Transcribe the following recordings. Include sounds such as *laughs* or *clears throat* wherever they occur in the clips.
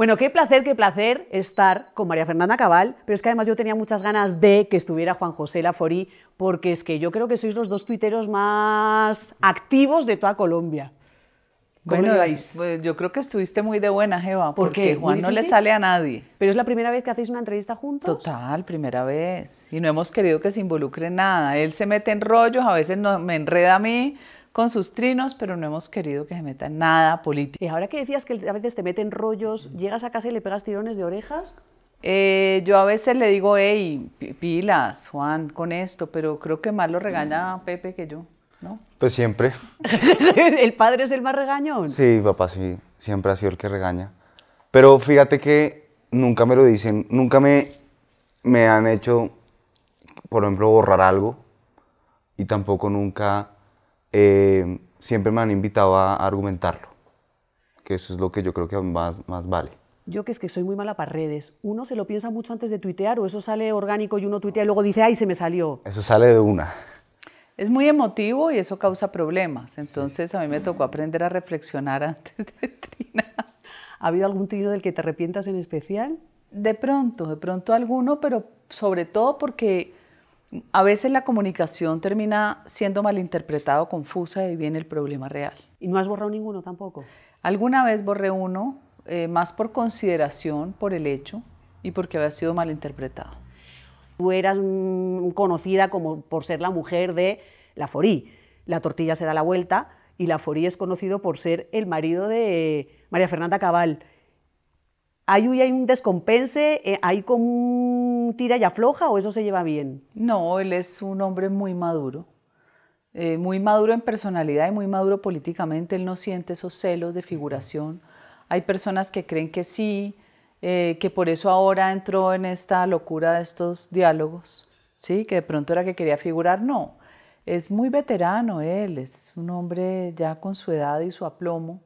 Bueno, qué placer, qué placer estar con María Fernanda Cabal, pero es que además yo tenía muchas ganas de que estuviera Juan José Laforí, porque es que yo creo que sois los dos tuiteros más activos de toda Colombia. ¿Cómo bueno, pues, yo creo que estuviste muy de buena, Jeva, porque Juan no le sale a nadie. Pero es la primera vez que hacéis una entrevista juntos. Total, primera vez. Y no hemos querido que se involucre nada. Él se mete en rollos, a veces no, me enreda a mí, con sus trinos, pero no hemos querido que se meta nada político. Y ahora que decías que a veces te meten rollos, mm. llegas a casa y le pegas tirones de orejas. Eh, yo a veces le digo, hey, pilas, Juan, con esto, pero creo que más lo regaña mm. Pepe que yo, ¿no? Pues siempre. *laughs* ¿El padre es el más regañón? Sí, papá sí, siempre ha sido el que regaña. Pero fíjate que nunca me lo dicen, nunca me, me han hecho, por ejemplo, borrar algo y tampoco nunca eh, siempre me han invitado a argumentarlo, que eso es lo que yo creo que más, más vale. Yo que es que soy muy mala para redes. ¿Uno se lo piensa mucho antes de tuitear o eso sale orgánico y uno tuitea y luego dice, ay, se me salió? Eso sale de una. Es muy emotivo y eso causa problemas. Entonces a mí me tocó aprender a reflexionar antes de trinar. ¿Ha habido algún trino del que te arrepientas en especial? De pronto, de pronto alguno, pero sobre todo porque a veces la comunicación termina siendo malinterpretada o confusa y viene el problema real. ¿Y no has borrado ninguno tampoco? Alguna vez borré uno, eh, más por consideración por el hecho y porque había sido malinterpretado. Tú eras conocida como por ser la mujer de la Forí. La tortilla se da la vuelta y la Forí es conocido por ser el marido de María Fernanda Cabal. ¿Hay, un descompense? ¿Hay eh, con un tira y afloja o eso se lleva bien? No, él es un hombre muy maduro. Eh, muy maduro en personalidad y muy maduro políticamente, él no siente esos celos de figuración. Hay personas que creen que sí, eh, que por eso ahora entró en esta locura de estos diálogos, ¿sí? que de pronto era que quería figurar. No, es muy veterano él, es un hombre ya con su edad y su aplomo.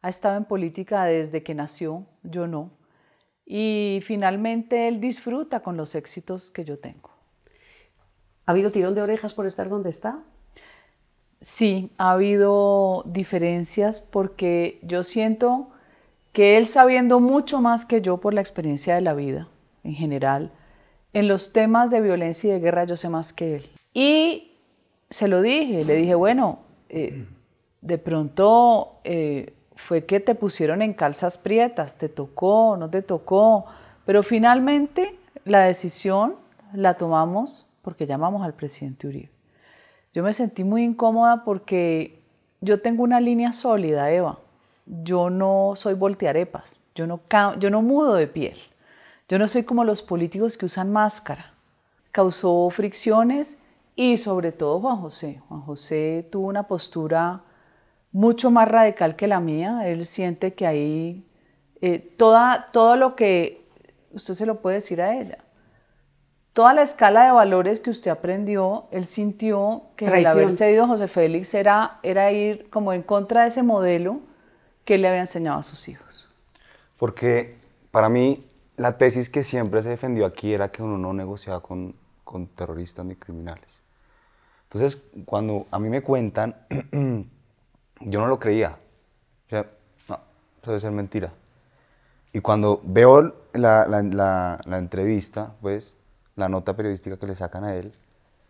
Ha estado en política desde que nació, yo no y finalmente él disfruta con los éxitos que yo tengo. ¿Ha habido tirón de orejas por estar donde está? Sí, ha habido diferencias porque yo siento que él sabiendo mucho más que yo por la experiencia de la vida en general, en los temas de violencia y de guerra yo sé más que él. Y se lo dije, le dije, bueno, eh, de pronto eh, fue que te pusieron en calzas prietas, te tocó, no te tocó, pero finalmente la decisión la tomamos porque llamamos al presidente Uribe. Yo me sentí muy incómoda porque yo tengo una línea sólida, Eva. Yo no soy voltearepas, yo no, yo no mudo de piel, yo no soy como los políticos que usan máscara. Causó fricciones y sobre todo Juan José. Juan José tuvo una postura mucho más radical que la mía. Él siente que ahí eh, toda, todo lo que usted se lo puede decir a ella. Toda la escala de valores que usted aprendió, él sintió que Traición. el haber cedido a José Félix era, era ir como en contra de ese modelo que él le había enseñado a sus hijos. Porque para mí la tesis que siempre se defendió aquí era que uno no negociaba con, con terroristas ni criminales. Entonces, cuando a mí me cuentan *clears throat* yo no lo creía. O sea, no, eso debe ser mentira. Y cuando veo la, la, entrevista, pues, la nota periodística que le sacan a él,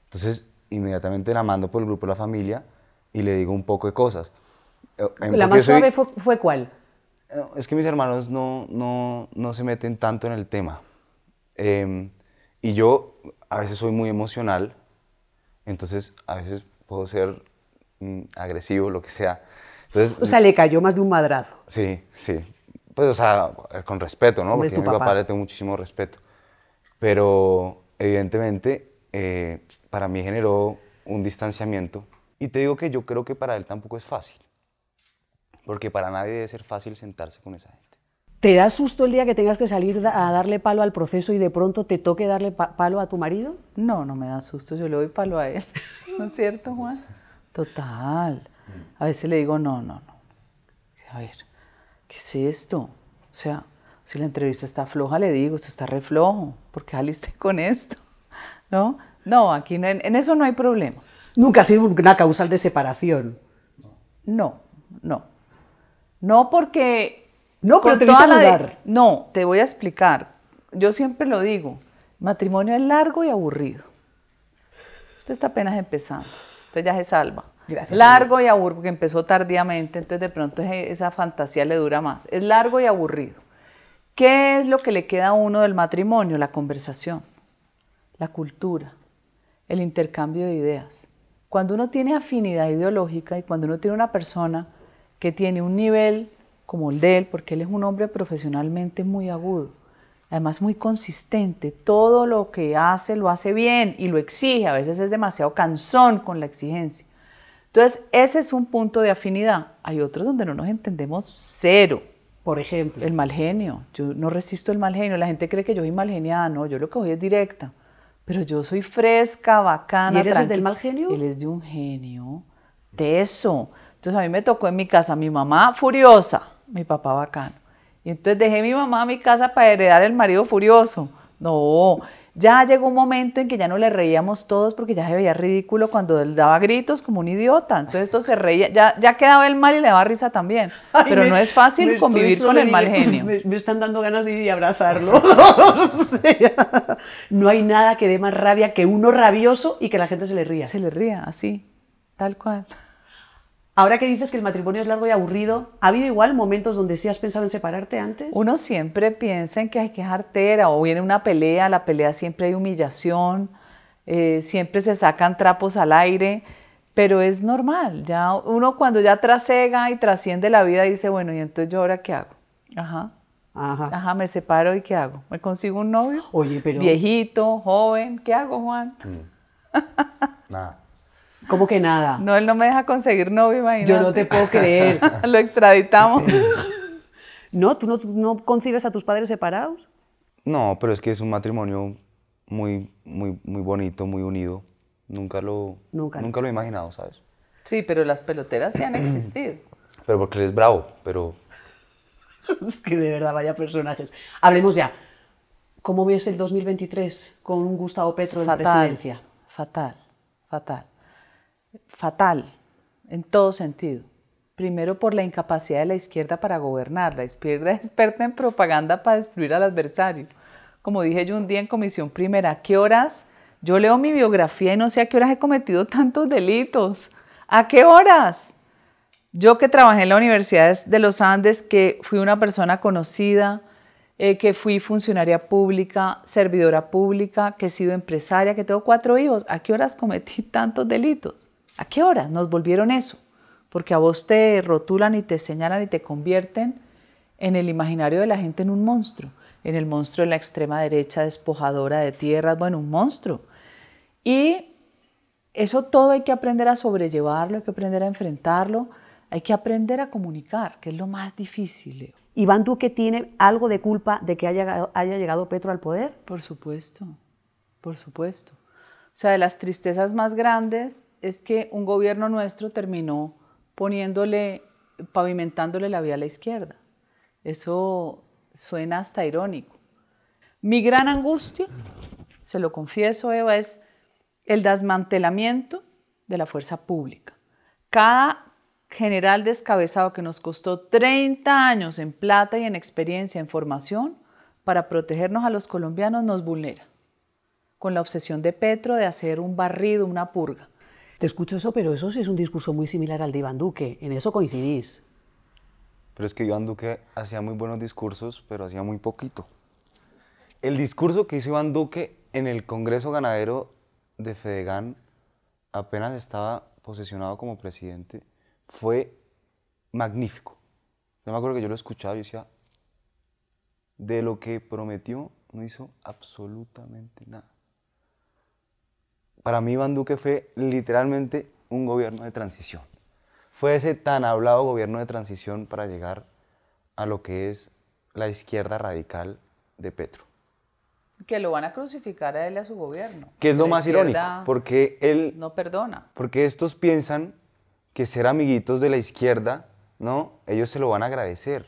entonces inmediatamente la mando por el grupo de la familia y le digo un poco de cosas. Eh, ¿La más suave fue, cuál? Eh, es que mis hermanos no, no, no se meten tanto en el tema. Em, y yo a veces soy muy emocional, entonces a veces puedo ser Mm, agresivo, lo que sea. o sea, le cayó más de un madrazo. Sí, sí. Pues, o sea, con respeto, ¿no? Porque a mi papá. le tengo muchísimo respeto. Pero, evidentemente, eh, para mí generó un distanciamiento. Y te digo que yo creo que para él tampoco es fácil. Porque para nadie debe ser fácil sentarse con esa gente. ¿Te da susto el día que tengas que salir a darle palo al proceso y de pronto te toque darle palo a tu marido? No, no me da susto, yo le doy palo a él. *laughs* ¿No es cierto, Juan? Total. Mm. A veces le digo, no, no, no. A ver, ¿qué es esto? O sea, si la entrevista está floja, le digo, esto está reflojo, ¿por qué *laughs* con esto? ¿No? No, aquí en, eso no hay problema. Nunca ha sido una causal de separación. No, no. No porque... No, pero te a no, te voy a explicar. Yo siempre lo digo, matrimonio es largo y aburrido. Usted está apenas empezando ya se salva. largo y aburrido, porque empezó tardíamente, entonces de pronto esa fantasía le dura más. Es largo y aburrido. ¿Qué es lo que le queda a uno del matrimonio? La conversación, la cultura, el intercambio de ideas. Cuando uno tiene afinidad ideológica y cuando uno tiene una persona que tiene un nivel como el de él, porque él es un hombre profesionalmente muy agudo, además muy consistente, todo lo que hace lo hace bien y lo exige, a veces es demasiado cansón con la exigencia. Entonces, ese es un punto de afinidad. Hay otros donde no nos entendemos cero. Por ejemplo. El mal genio. Yo no resisto el mal genio. La gente cree que yo soy mal geniada. No, yo lo que voy es directa. Pero yo soy fresca, bacana. ¿Y eres del mal genio? Él es de un genio. De eso. Entonces a mí me tocó en mi casa mi mamá furiosa, mi papá bacano. Y entonces dejé a mi mamá a mi casa para heredar el marido furioso. No, ya llegó un momento en que ya no le reíamos todos porque ya se veía ridículo cuando él daba gritos como un idiota. Entonces esto se reía, ya, quedaba el mal y le daba risa también. Pero no es fácil convivir con el mal genio. *laughs* Me, están dando ganas de ir y abrazarlo. *laughs* no hay nada que dé más rabia que uno rabioso y que la gente se le ría. Se le ría, así, tal cual. Ahora que dices que el matrimonio es largo y aburrido, ¿ha habido igual momentos donde sí has pensado en separarte antes? Uno siempre piensa en que hay que es o viene una pelea, la pelea siempre hay humillación, eh, siempre se sacan trapos al aire, pero es normal. Ya uno cuando ya trasega y trasciende la vida dice, bueno, ¿y entonces yo ahora qué hago? Ajá. Ajá. Ajá, me separo y ¿qué hago? ¿Me consigo un novio? Oye, pero... Viejito, joven, ¿qué hago, Juan? Mm. *laughs* Nada. ¿Cómo que nada? No, él no me deja conseguir novio, imagínate. Yo no te puedo creer. *laughs* Lo extraditamos. *laughs* no, ¿tú no, concibes a tus padres separados? No, pero es que es un matrimonio muy, muy, muy bonito, muy unido. Nunca lo, nunca. lo he imaginado, ¿sabes? Sí, pero las peloteras sí han *clears throat* existido. pero porque eres bravo, pero... *laughs* es que de verdad, vaya personajes. Hablemos ya. ¿Cómo ves el 2023 con Gustavo Petro en la presidencia? Fatal, fatal fatal en todo sentido. Primero por la incapacidad de la izquierda para gobernar. La izquierda *laughs* es experta en propaganda para destruir al adversario. Como dije yo un día en comisión primera, ¿a qué horas? Yo leo mi biografía y no sé a qué horas he cometido tantos delitos. ¿A qué horas? Yo que trabajé en la Universidad de los Andes, que fui una persona conocida, eh, que fui funcionaria pública, servidora pública, que he sido empresaria, que tengo cuatro hijos, ¿a qué horas cometí *laughs* tantos delitos? ¿A qué hora nos volvieron eso? Porque a vos te rotulan y te señalan y te convierten en el imaginario de la gente en un monstruo, en el monstruo de la extrema derecha despojadora de tierras, bueno, un monstruo. Y eso todo hay que aprender a sobrellevarlo, hay que aprender a enfrentarlo, hay que aprender a comunicar, que es lo más difícil. Iván, ¿Iván Duque tiene algo de culpa de que haya, haya llegado Petro al poder? Por supuesto, por supuesto. O sea, de las tristezas más grandes es que un gobierno nuestro terminó poniéndole, pavimentándole la vía a la izquierda. Eso suena hasta irónico. Mi gran angustia, se lo confieso Eva, es el desmantelamiento de la fuerza pública. Cada general descabezado que nos costó 30 años en plata y en experiencia, en formación, para protegernos a los colombianos nos vulnera, con la obsesión de Petro de hacer un barrido, una purga. Te escucho eso, pero eso sí es un discurso muy similar al de Iván Duque. En eso coincidís. Pero es que Iván Duque hacía muy buenos discursos, pero hacía muy poquito. El discurso que hizo Iván Duque en el Congreso Ganadero de Fedegan apenas estaba posesionado como presidente fue magnífico. Yo me acuerdo que yo lo escuchaba y decía, de lo que prometió no hizo absolutamente nada para mí Iván Duque fue literalmente un gobierno de transición. Fue ese tan hablado gobierno de transición para llegar a lo que es la izquierda radical de Petro. Que lo van a crucificar a él y a su gobierno. Que es lo más irónico, porque él... No perdona. Porque estos piensan que ser amiguitos de la izquierda, ¿no? Ellos se lo van a agradecer.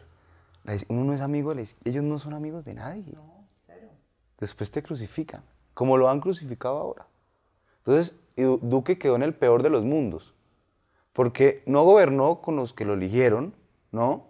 Uno no es amigo de la izquierda, ellos no son amigos de nadie. No, Después te crucifican, como lo han crucificado ahora. Entonces, Duque quedó en el peor de los mundos, porque no gobernó con los que lo eligieron, ¿no?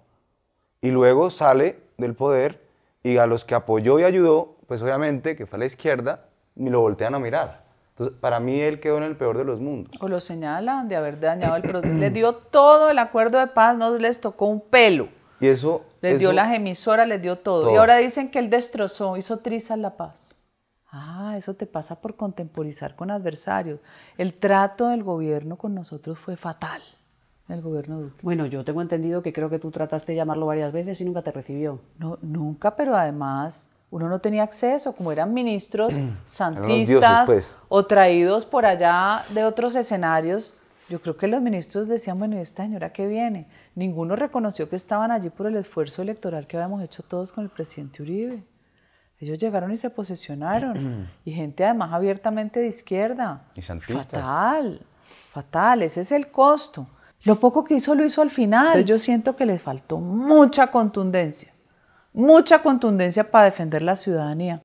Y luego sale del poder y a los que apoyó y ayudó, pues obviamente, que fue a la izquierda, ni lo voltean a mirar. Entonces, para mí él quedó en el peor de los mundos. O lo señalan de haber dañado el proceso. Le dio todo el acuerdo de paz, no les tocó un pelo. Y eso... Les dio las emisoras, les dio todo. todo. Y ahora dicen que él destrozó, hizo trizas la paz. Ah, eso te pasa por contemporizar con adversarios. El trato del gobierno con nosotros fue fatal, el gobierno Bueno, yo tengo entendido que creo que tú trataste de llamarlo varias veces y nunca te recibió. No, nunca, pero además uno no tenía acceso, como eran ministros *clears throat* santistas pues. o traídos por allá de otros escenarios. Yo creo que los ministros decían, bueno, ¿y esta señora qué viene? Ninguno reconoció que estaban allí por el esfuerzo electoral que habíamos hecho todos con el presidente Uribe. Ellos llegaron y se posesionaron. *clears throat* y gente además abiertamente de izquierda. Y santistas. Fatal, fatal. Ese es el costo. Lo poco que hizo lo hizo al final. yo siento que les faltó mucha contundencia. Mucha contundencia para defender la ciudadanía.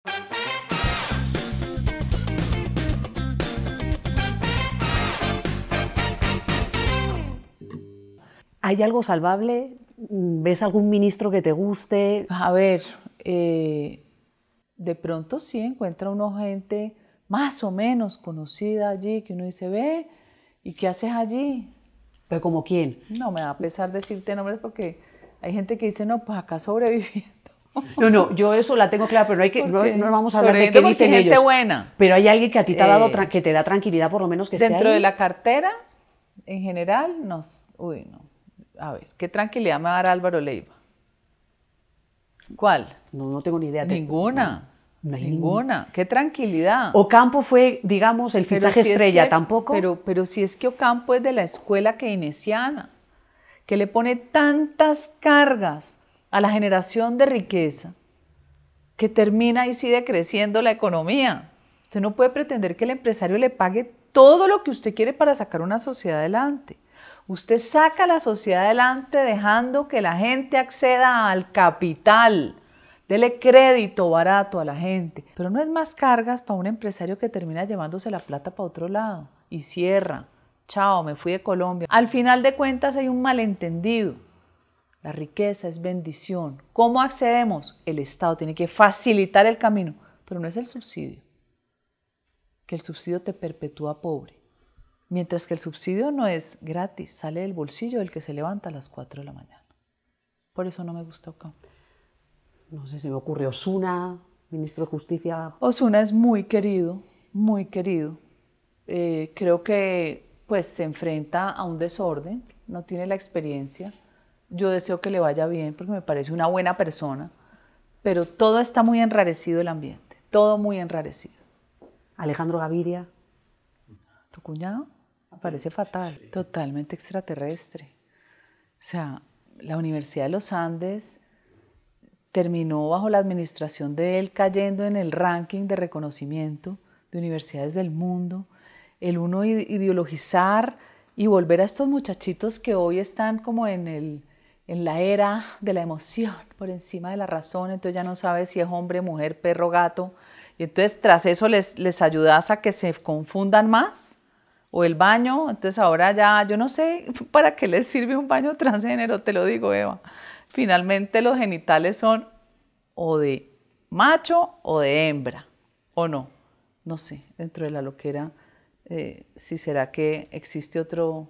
¿Hay algo salvable? ¿Ves algún ministro que te guste? A ver, eh, de pronto sí encuentra uno gente más o menos conocida allí, que uno dice, ve, ¿y qué haces allí? ¿Pero como quién? No, me da pesar decirte nombres porque hay gente que dice, no, pues acá sobreviviendo. *laughs* No, no, yo eso la tengo clara, pero hay que, no, vamos a hablar de qué dicen gente ellos. buena. Pero hay alguien que a ti te, ha dado, eh, que te da tranquilidad por lo menos que Dentro de la cartera, en general, nos... Uy, no. A ver, ¿qué tranquilidad me va a dar Álvaro Leiva? ¿Cuál? No, no tengo ni idea. Ninguna ninguna. Qué tranquilidad. Ocampo fue, digamos, el fichaje estrella, tampoco. Pero, pero si es que Ocampo es de la escuela keynesiana, que le pone tantas cargas a la generación de riqueza, que termina y sigue creciendo la economía. Usted no puede pretender que el empresario le pague todo lo que usted quiere para sacar una sociedad adelante. Usted saca la sociedad adelante dejando que la gente acceda al capital Dele crédito barato a la gente, pero no es más cargas para un empresario que termina llevándose la plata para otro lado y cierra. Chao, me fui de Colombia. Al final de cuentas hay un malentendido. La riqueza es bendición. ¿Cómo accedemos? El Estado tiene que facilitar el camino, pero no es el subsidio. Que el subsidio te perpetúa pobre. Mientras que el subsidio no es gratis, sale del bolsillo del que se levanta a las 4 de la mañana. Por eso no me gusta Ocampo no sé, si me ocurre Osuna, ministro de Justicia. Osuna es muy querido, muy querido. Eh, creo que pues se enfrenta a un desorden, no tiene la experiencia. Yo deseo que le vaya bien porque me parece una buena persona, pero todo está muy enrarecido el ambiente, todo muy enrarecido. Alejandro Gaviria. ¿Tu cuñado? Me parece fatal, totalmente extraterrestre. O sea, la Universidad de los Andes terminó bajo la administración de él cayendo en el ranking de reconocimiento de universidades del mundo, el uno ideologizar y volver a estos muchachitos que hoy están como en, el, en la era de la emoción, por encima de la razón, entonces ya no sabe si es hombre, mujer, perro, gato, y entonces tras eso les ayudas a que se confundan más o el baño. Entonces ahora ya yo no sé *laughs* para qué les sirve un baño transgénero, te lo digo Eva. Finalmente los genitales son o de macho o de hembra, o no. No sé, dentro de la loquera, eh, si será que existe otro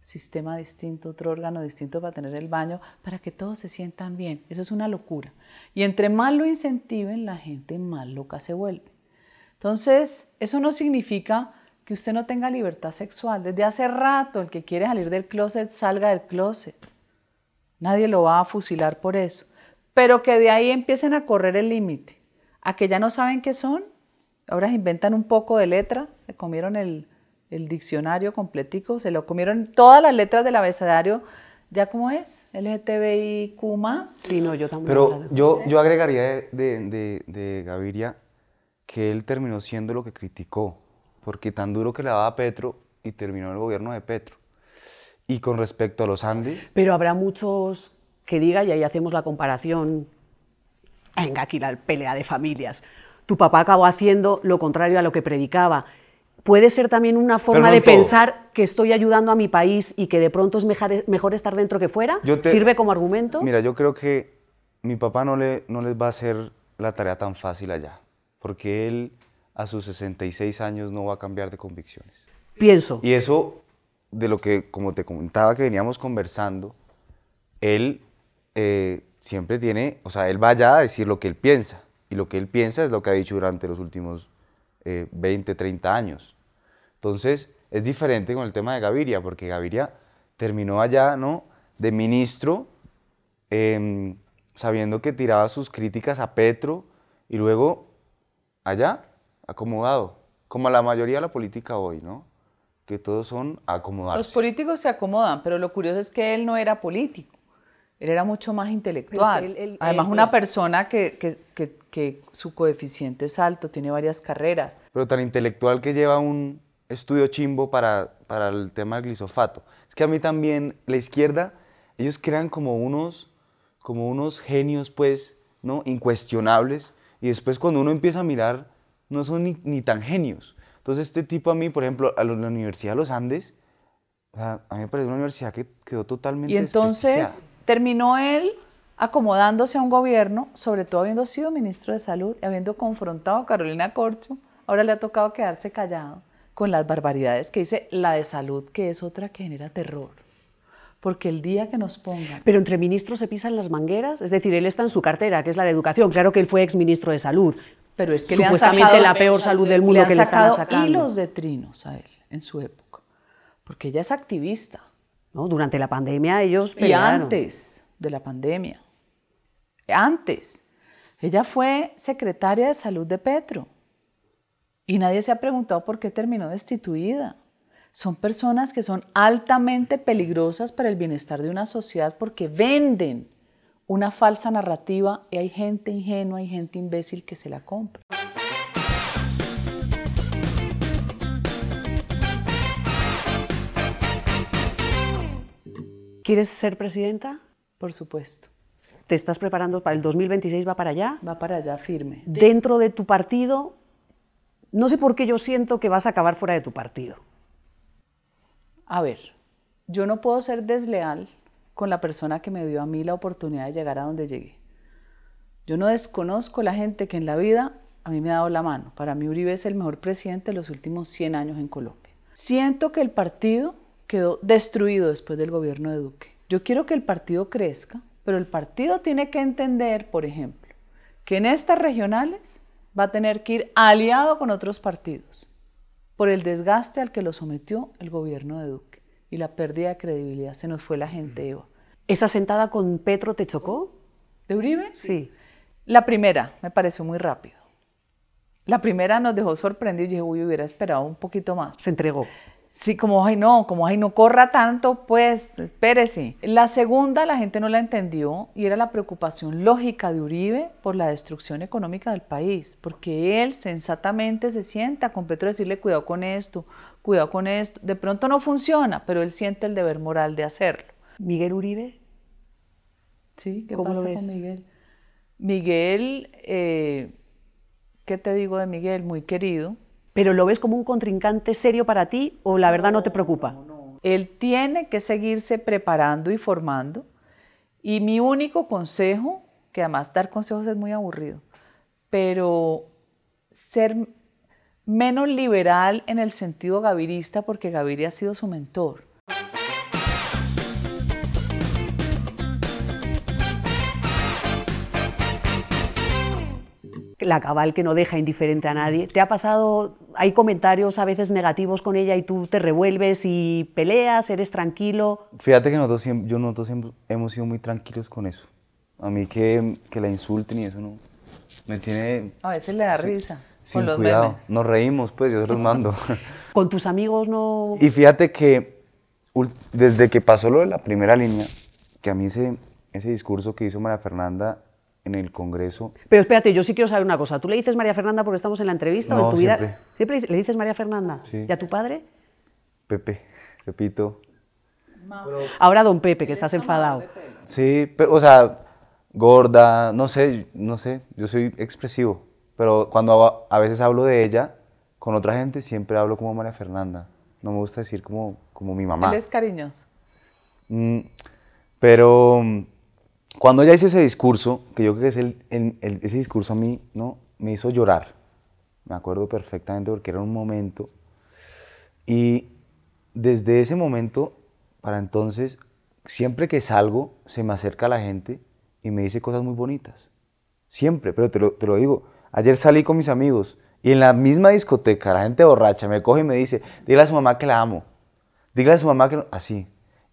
sistema distinto, otro órgano distinto para tener el baño, para que todos se sientan bien. Eso es una locura. Y entre más lo incentiven, la gente más loca se vuelve. Entonces, eso no significa que usted no tenga libertad sexual. Desde hace rato el que quiere salir del closet, salga del closet. Nadie lo va a fusilar por eso. Pero que de ahí empiecen a correr el límite. A que ya no saben qué son, ahora inventan un poco de letras, se comieron el, diccionario completico, se lo comieron todas las letras del abecedario ¿Ya cómo es? LGTBIQ Sí, no, yo también. Pero yo, yo agregaría de, Gaviria que él terminó siendo lo que criticó porque tan duro que le daba Petro y terminó el gobierno de Petro. Y con respecto a los Andes... Pero habrá muchos que digan, y ahí hacemos la comparación, venga aquí la pelea de familias, tu papá acabó haciendo lo contrario a lo que predicaba. Puede ser también una forma de pensar que estoy ayudando a mi país y que de pronto es mejor, estar dentro que fuera. ¿Sirve como argumento? Mira, yo creo que mi papá no, le, no les va a ser la tarea tan fácil allá, porque él a sus 66 años no va a cambiar de convicciones. Pienso. Y eso, de lo que, como te comentaba que veníamos conversando, él eh, siempre tiene, o sea, él va allá a decir lo que él piensa. Y lo que él piensa es lo que ha dicho durante los últimos 20, eh, 30 años. Entonces, es diferente con el tema de Gaviria, porque Gaviria terminó allá, ¿no? De ministro, em, sabiendo que tiraba sus críticas a Petro, y luego allá acomodado, como la mayoría de la política hoy, ¿no? Que todos son acomodados. Los políticos se acomodan, pero lo curioso es que él no era político. Él era mucho más intelectual. Además, una persona que, su coeficiente es alto, tiene varias carreras. Pero tan intelectual que lleva un estudio chimbo para, para el tema del glisofato. Es que a mí también, la izquierda, ellos crean como unos, como unos genios, pues, ¿no? Incuestionables. Y después cuando uno empieza a mirar no son ni, tan genios. Entonces este tipo a mí, por ejemplo, a la Universidad de los Andes, a mí me parece una universidad que quedó totalmente... Y entonces terminó él acomodándose a un gobierno, sobre todo habiendo sido ministro de Salud y habiendo confrontado a Carolina Corcho, ahora le ha tocado quedarse callado con las barbaridades que dice la de salud, que es otra que genera terror. Porque el día que nos pongan... Pero entre ministros se pisan las mangueras, es decir, él está en su cartera, que es la de educación. Claro que él fue exministro de salud, pero es que le han sacado, la peor salud del mundo que le están sacando. hilos de trinos a él en su época, porque ella es activista. ¿No? Durante la pandemia ellos antes de la pandemia, antes, ella fue secretaria de salud de Petro y nadie se ha preguntado por qué terminó destituida. Son personas que son altamente peligrosas para el bienestar de una sociedad porque venden una falsa narrativa y hay gente ingenua, y gente imbécil que se la compra. ¿Quieres ser presidenta? Por supuesto. ¿Te estás preparando para el 2026? ¿Va para allá? Va para allá, firme. Dentro de tu partido, no sé por qué yo siento que vas a acabar fuera de tu partido. A ver, yo no puedo ser desleal con la persona que me dio a mí la oportunidad de llegar a donde llegué. Yo no desconozco la gente que en la vida a mí me ha dado la mano. Para mí Uribe es el mejor presidente de los últimos 100 años en Colombia. Siento que el partido quedó destruido después del gobierno de Duque. Yo quiero que el partido crezca, pero el partido tiene que entender, por ejemplo, que en estas regionales va a tener que ir aliado con otros partidos por el desgaste al que lo sometió el gobierno de Duque y la pérdida de credibilidad. Se nos fue la gente, mm. Eva. ¿Esa sentada con Petro te chocó? ¿De Uribe? Sí. La primera me pareció muy rápido. La primera nos dejó sorprendidos y dije, hubiera esperado un poquito más. Se entregó. Sí, como, ay, no, como, ay, no corra tanto, pues, espérese. La segunda, la gente no la entendió y era la preocupación lógica de Uribe por la destrucción económica del país, porque él sensatamente se sienta con Petro decirle, cuidado con esto, cuidado con esto. De pronto no funciona, pero él siente el deber moral de hacerlo. Miguel Uribe Sí, ¿qué con Miguel? Miguel, eh, ¿qué te digo de Miguel? Muy querido. ¿Pero lo ves como un contrincante serio para ti o la verdad no, te preocupa? Él tiene que seguirse preparando y formando. Y mi único consejo, que además dar consejos es muy aburrido, pero ser menos liberal en el sentido gavirista, porque Gaviria ha sido su mentor. la cabal que no deja indiferente a nadie. ¿Te ha pasado, hay comentarios a veces negativos con ella y tú te revuelves y peleas, eres tranquilo? Fíjate que nosotros, yo, nosotros siempre hemos sido muy tranquilos con eso. A mí que, que la insulten y eso no. Me tiene. A veces le da risa. Sin cuidado. Nos reímos, pues yo se los mando. *laughs* ¿Con tus amigos no.? Y fíjate que desde que pasó lo de la primera línea, que a mí ese, ese discurso que hizo María Fernanda en el Congreso. Pero espérate, yo sí quiero saber una cosa. ¿Tú le dices María Fernanda porque estamos en la entrevista no, o en tu siempre. vida? Siempre le dices María Fernanda. Sí. ¿Y a tu padre? Pepe, repito. Ahora don Pepe, que estás enfadado. Sí, o sea, gorda, no sé, no sé, yo soy expresivo, pero cuando a, veces hablo de ella, con otra gente siempre hablo como María Fernanda. No me gusta decir como, como mi mamá. Él es cariñoso. Mm, pero cuando ella hizo ese discurso, que yo creo que es el, ese discurso a mí ¿no? me hizo llorar, me acuerdo perfectamente porque era un momento, y desde ese momento para entonces, siempre que salgo, se me acerca la gente y me dice cosas muy bonitas, siempre, pero te lo, digo, ayer salí con mis amigos y en la misma discoteca la gente borracha me coge y me dice, dile a su mamá que la amo, dile a su mamá que no, así,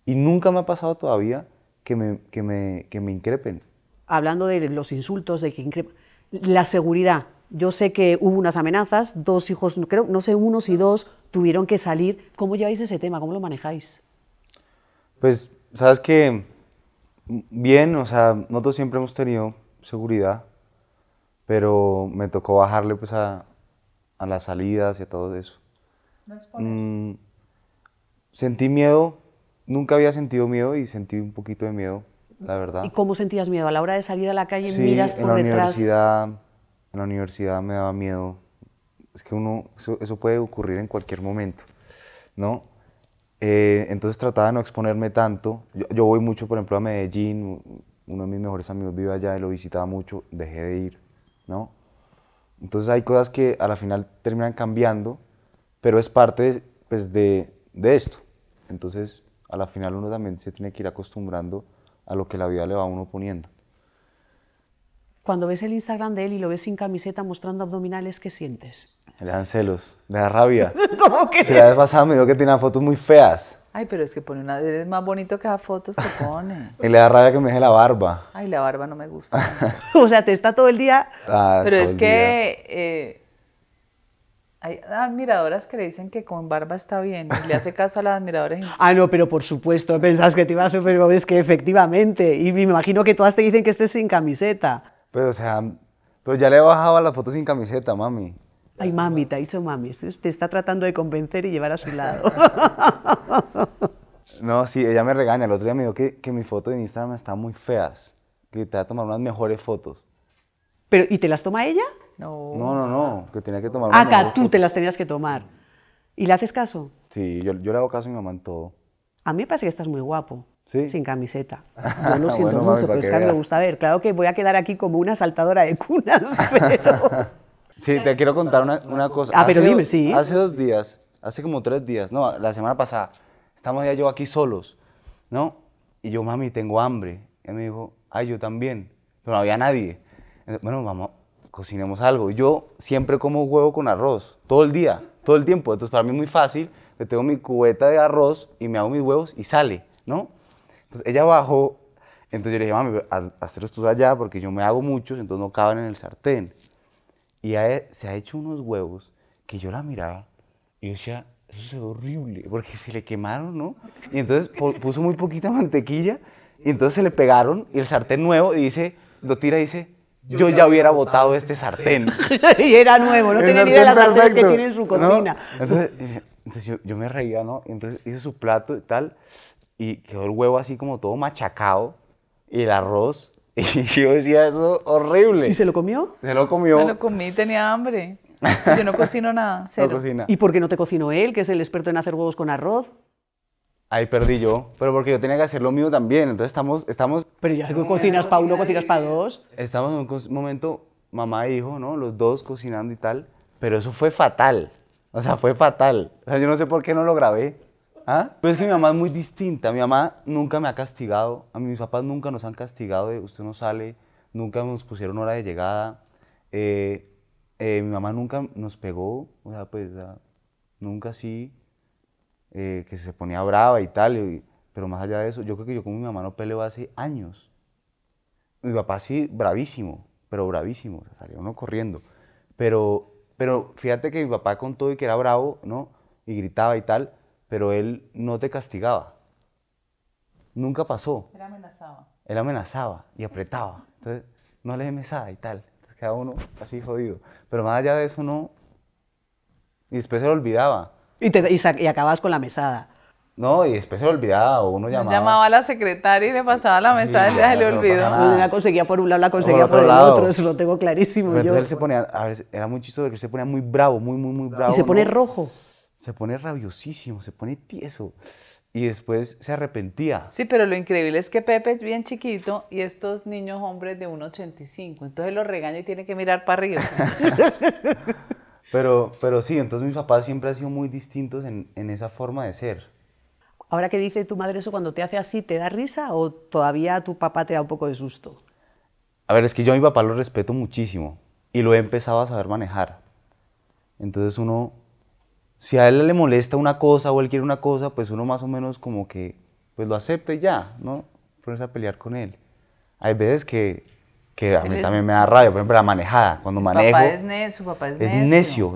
y nunca me ha pasado todavía que me, que me, que me increpen. Hablando de los insultos, de que increpen, la seguridad. Yo sé que hubo unas amenazas, dos hijos, creo, no sé, unos y dos tuvieron que salir. ¿Cómo lleváis ese tema? ¿Cómo lo manejáis? Pues, sabes que bien, o sea, nosotros siempre hemos tenido seguridad, pero me tocó bajarle pues a, a las salidas y a todo eso. Mm, sentí miedo nunca había sentido miedo y sentí un poquito de miedo, la verdad. ¿Y cómo sentías miedo? A la hora de salir a la calle, miras por en la detrás. Universidad, en la universidad me daba miedo. Es que uno, eso, puede ocurrir en cualquier momento, ¿no? Eh, entonces trataba de no exponerme tanto. Yo, voy mucho, por ejemplo, a Medellín. Uno de mis mejores amigos vive allá y lo visitaba mucho. Dejé de ir, ¿no? Entonces hay cosas que a la final terminan cambiando, pero es parte pues, de, de esto. Entonces a la final uno también se tiene que ir acostumbrando a lo que la vida le va a uno poniendo. Cuando ves el Instagram de él y lo ves sin camiseta mostrando abdominales, ¿qué sientes? Le dan celos, le da rabia. *laughs* ¿Cómo que? Si la vez pasada me dijo que tenía fotos muy feas. Ay, pero es que pone una, es más bonito que las fotos que pone. *laughs* y le da rabia que me deje la barba. Ay, la barba no me gusta. *laughs* o sea, te está todo el día. Ah, pero es que eh, hay admiradoras que le dicen que con barba está bien y le hace caso a las admiradoras. ah, no, pero por supuesto, pensás que te iba a hacer, pero es que efectivamente. Y me imagino que todas te dicen que estés sin camiseta. Pero, o sea, pero ya le he bajado la foto sin camiseta, mami. Ay, mami, te ha dicho mami. Te está tratando de convencer y llevar a su lado. *laughs* no, sí, ella me regaña. El otro día me dijo que, que mis fotos en Instagram está muy feas, que te va a tomar unas mejores fotos. Pero, ¿Y te las toma ella? No. No, no, no, que tenía que tomar. acá, ah, tú te las tenías que tomar. ¿Y le haces caso? Sí, yo, le hago caso a mi mamá en todo. A mí me parece que estás muy guapo. Sin camiseta. *laughs* Yo lo siento mucho, pero es que a mí me gusta ver. Claro que voy a quedar aquí como una saltadora de cunas, *laughs* pero... *laughs* sí, te quiero contar una, cosa. Ah, pero dime, sí. Hace dos días, hace como tres días, no, la semana pasada, estamos ya yo aquí solos, ¿no? Y yo, mami, tengo hambre. Y me dijo, ay, yo también. Pero no había nadie. Bueno, vamos, cocinemos algo. Yo siempre como huevo con arroz, todo el día, todo el tiempo. Entonces, para mí es muy fácil. Le tengo mi cubeta de arroz y me hago mis huevos y sale, ¿no? Entonces, ella bajó. Entonces, yo le dije, mami, hacer estos allá porque yo me hago muchos, entonces no caben en el sartén. Y e, se ha hecho unos huevos que yo la miraba y decía, eso es horrible, porque se le quemaron, ¿no? Y entonces puso muy poquita mantequilla y entonces se le pegaron y el sartén nuevo y dice, lo tira y dice, yo ya hubiera botado este, este sartén. *laughs* y era nuevo, no tenía ni idea de las sartenes que tiene en su cocina. Entonces, yo, me reía, ¿no? Entonces hice su plato y tal, y quedó el huevo así como todo machacado, y el arroz, *laughs* y yo decía, eso horrible. ¿Y se lo comió? Se lo comió. Se lo comí, tenía hambre. Yo no cocino nada, *laughs* cero. ¿Y por qué no te cocinó él, que es el experto en hacer huevos con arroz? Ahí perdí yo, pero porque yo tenía que hacer lo mío también, entonces estamos... estamos pero ya algo cocinas para uno, cocinas para dos. Estamos en un momento, mamá e hijo, ¿no? Los dos cocinando y tal, pero eso fue fatal, o sea, fue fatal. O sea, yo no sé por qué no lo grabé. ¿Ah? Pero es que mi mamá es muy distinta, mi mamá nunca me ha castigado, a mis papás nunca nos han castigado eh, usted no sale, nunca nos pusieron hora de llegada, eh, eh mi mamá nunca nos pegó, o sea, pues, nunca sí eh, que se ponía brava y tal, pero más allá de eso, yo creo que yo con mi mamá no peleo hace años. Mi papá sí, bravísimo, pero bravísimo, salió uno corriendo. Pero, pero fíjate que mi papá con todo y que era bravo, ¿no? Y gritaba y tal, pero él no te castigaba. Nunca pasó. Él amenazaba. Él amenazaba y apretaba. Entonces, no le mesada y tal. Entonces, uno así jodido. Pero más allá de eso, no. Y después se lo olvidaba. Y, te, y, acabas con la mesada. No, y después se olvidaba, o uno llamaba. Llamaba a la secretaria y le pasaba la mesada, y se le olvidaba. No la conseguía por un lado, la conseguía por, el otro, eso lo tengo clarísimo. yo. él se ponía, a ver, era muy chistoso, que se ponía muy bravo, muy, muy, muy bravo. Y se pone rojo. Se pone rabiosísimo, se pone tieso. Y después se arrepentía. Sí, pero lo increíble es que Pepe es bien chiquito y estos niños hombres de 1,85. Entonces lo regaña y tiene que mirar para arriba. *laughs* Pero, pero sí, entonces mis papás siempre han sido muy distintos en, esa forma de ser. Ahora que dice tu madre eso, cuando te hace así, ¿te da risa o todavía tu papá te da un poco de susto? A ver, es que yo a mi papá lo respeto muchísimo y lo he empezado a saber manejar. Entonces uno, si a él le molesta una cosa o él quiere una cosa, pues uno más o menos como que pues lo acepta y ya, ¿no? Ponerse a pelear con él. Hay veces que que a mí también me da rabia, por ejemplo, la manejada, cuando manejo... Papá es necio, su papá es, es necio.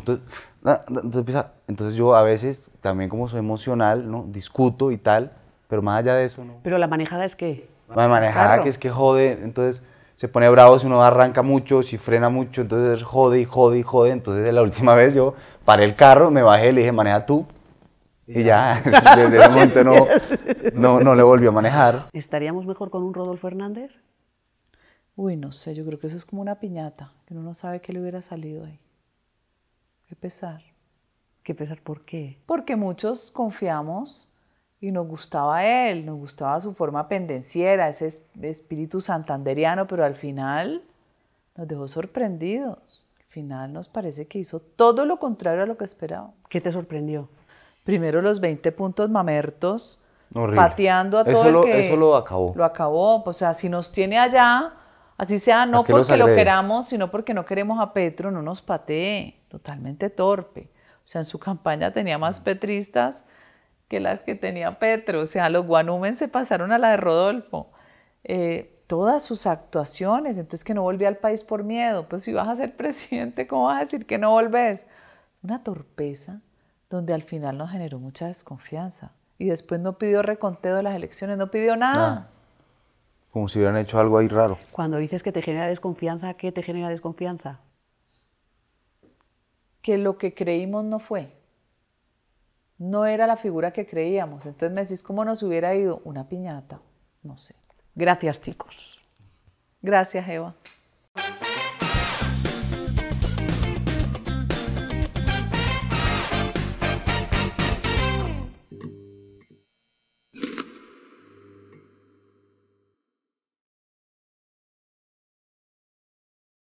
Entonces, yo a veces, también como soy emocional, ¿no? discuto y tal, pero más allá de eso... ¿Pero la manejada es qué? La manejada que es que jode, entonces se pone bravo si uno arranca mucho, si frena mucho, entonces jode y jode y jode. Entonces la última *laughs* vez yo paré el carro, me bajé y le dije, maneja tú. Y ya, *laughs* desde ese momento no, no, no le volvió a manejar. ¿Estaríamos mejor con un Rodolfo Hernández? Uy, no sé, yo creo que eso es como una piñata, que uno no sabe qué le hubiera salido ahí. Qué pesar. ¿Qué pesar por qué? Porque muchos confiamos y nos gustaba él, nos gustaba su forma pendenciera, ese espíritu santanderiano, pero al final nos dejó sorprendidos. Al final nos parece que hizo todo lo contrario a lo que esperaba. ¿Qué te sorprendió? Primero los 20 puntos mamertos, pateando a todo el lo, que... Eso lo acabó. Lo acabó, o sea, si nos tiene allá Así sea, no porque lo queramos, sino porque no queremos a Petro, no nos patee, totalmente torpe. O sea, en su campaña tenía más mm. petristas que las que tenía Petro. O sea, los guanumen se pasaron a la de Rodolfo. Eh, todas sus actuaciones, entonces que no volví al país por miedo, pues si vas a ser *laughs* presidente, ¿cómo vas a decir que no volvés? Una torpeza donde al final nos generó mucha desconfianza y después no pidió reconteo de las elecciones, no pidió nada como si hubieran hecho algo ahí raro. Cuando dices que te genera desconfianza, ¿qué te genera desconfianza? Que lo que creímos no fue. No era la figura que creíamos. Entonces me decís cómo nos hubiera ido una piñata. No sé. Gracias, chicos. Gracias, Eva.